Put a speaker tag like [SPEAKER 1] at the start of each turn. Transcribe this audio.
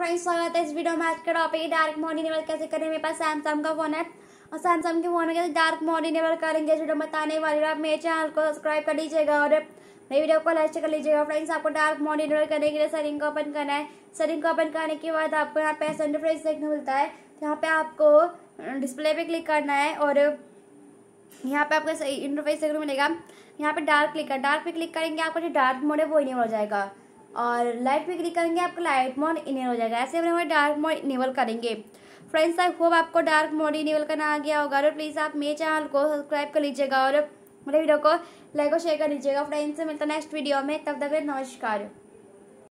[SPEAKER 1] friends स्वागत है इस वीडियो में आज के टॉपिक डार्क मोड इनेबल कैसे करें मेरे पास सैमसंग का फोन है और सैमसंग के फोन में कैसे डार्क मोड इनेबल करेंगे इस वीडियो बताने वाली आप मेरे चैनल को सब्सक्राइब कर लीजिएगा और मेरे वीडियो को लाइक कर लीजिएगा फ्रेंड्स आपको डार्क मोड इनेबल करने के लिए सेटिंग को ओपन करना है सेटिंग को ओपन करने के बाद आपको यहाँ पे ऐसा इंटरफेस देखने मिलता है यहाँ पे आपको डिस्प्ले पे क्लिक करना है और यहाँ पे आपको इंटरफेस देखने मिलेगा यहाँ पे डार्क क्लिक कर डार्क पे क्लिक करेंगे आपको जो डार्क मोड है वो इनेबल हो जाएगा और लाइट पे क्लिक करेंगे आपका लाइट मोड इनेबल हो जाएगा ऐसे हमें डार्क मोड इनेबल करेंगे फ्रेंड्स आई होप आपको डार्क मोड इनेबल करना आ गया होगा और प्लीज़ आप मेरे चैनल को सब्सक्राइब कर लीजिएगा और मेरे वीडियो को लाइक और शेयर कर लीजिएगा फ्रेंड्स से मिलता नेक्स्ट वीडियो में तब तक नमस्कार